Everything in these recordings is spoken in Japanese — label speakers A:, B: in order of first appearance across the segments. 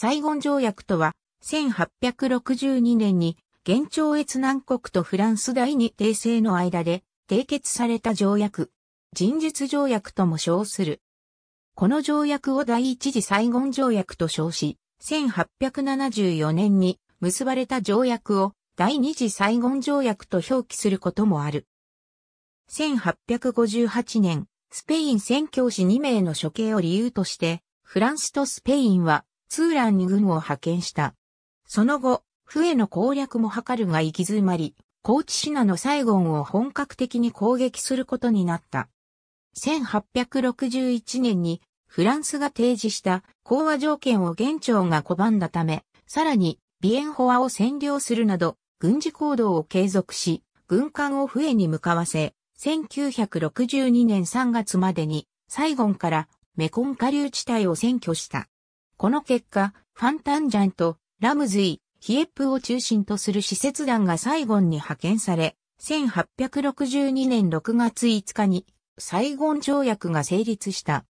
A: サイゴン条約とは、1862年に、現朝越南国とフランス第二帝政の間で、締結された条約、人術条約とも称する。この条約を第一次サイゴン条約と称し、1874年に結ばれた条約を第二次サイゴン条約と表記することもある。1858年、スペイン宣教師2名の処刑を理由として、フランスとスペインはツーランに軍を派遣した。その後、笛の攻略も図るが行き詰まり、高知市名のサイゴンを本格的に攻撃することになった。1861年にフランスが提示した講和条件を現庁が拒んだため、さらにビエンホアを占領するなど軍事行動を継続し、軍艦を笛に向かわせ、1962年3月までにサイゴンからメコン下流地帯を占拠した。この結果、ファンタンジャンとラムズイ、ヒエップを中心とする施設団がサイゴンに派遣され、1862年6月5日にサイゴン条約が成立した。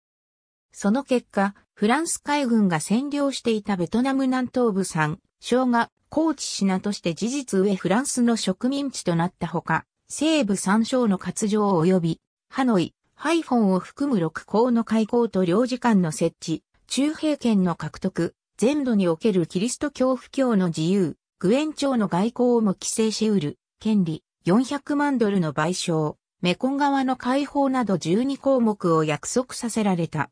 A: その結果、フランス海軍が占領していたベトナム南東部産、省が高知品として事実上フランスの植民地となったほか、西部三省の割上及び、ハノイ、ハイフォンを含む6校の開校と領事館の設置、中平権の獲得、全土におけるキリスト教布教の自由、グエン朝の外交をも規制し得る、権利、400万ドルの賠償、メコン側の解放など12項目を約束させられた。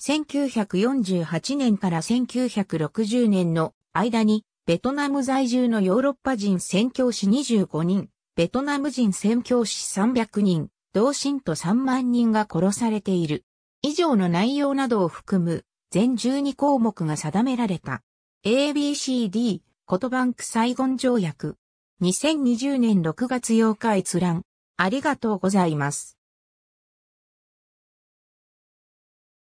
A: 1948年から1960年の間に、ベトナム在住のヨーロッパ人宣教師25人、ベトナム人宣教師300人、同心と3万人が殺されている。以上の内容などを含む全12項目が定められた。ABCD 言葉ンクサイゴン条約。2020年6月8日閲覧。ありがとうございます。